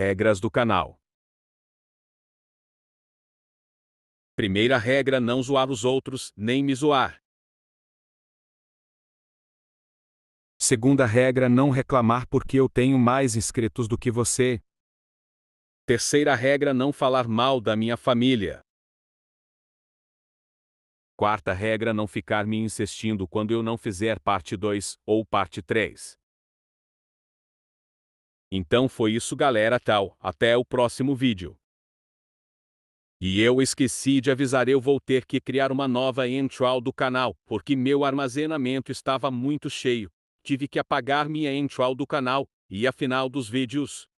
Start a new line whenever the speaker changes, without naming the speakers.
Regras do canal. Primeira
regra: não zoar os outros, nem me zoar. Segunda regra: não reclamar porque eu tenho mais inscritos do que você. Terceira regra: não falar mal da minha família. Quarta regra: não ficar me insistindo quando eu não fizer parte 2 ou parte 3. Então foi isso galera tal, até o próximo vídeo. E eu esqueci de avisar eu vou ter que criar uma nova entral do canal, porque meu armazenamento estava muito cheio. Tive que apagar minha entral do canal, e afinal dos vídeos.